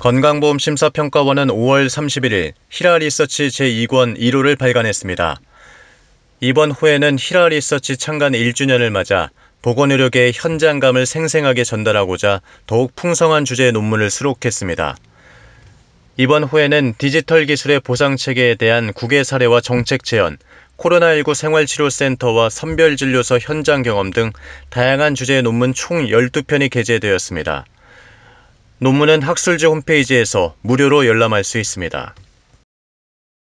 건강보험심사평가원은 5월 31일 히라 리서치 제2권 1호를 발간했습니다. 이번 호에는 히라 리서치 창간 1주년을 맞아 보건의료계의 현장감을 생생하게 전달하고자 더욱 풍성한 주제의 논문을 수록했습니다. 이번 호에는 디지털 기술의 보상 체계에 대한 국외 사례와 정책 제언, 코로나19 생활치료센터와 선별진료소 현장 경험 등 다양한 주제의 논문 총 12편이 게재되었습니다. 논문은 학술지 홈페이지에서 무료로 열람할 수 있습니다.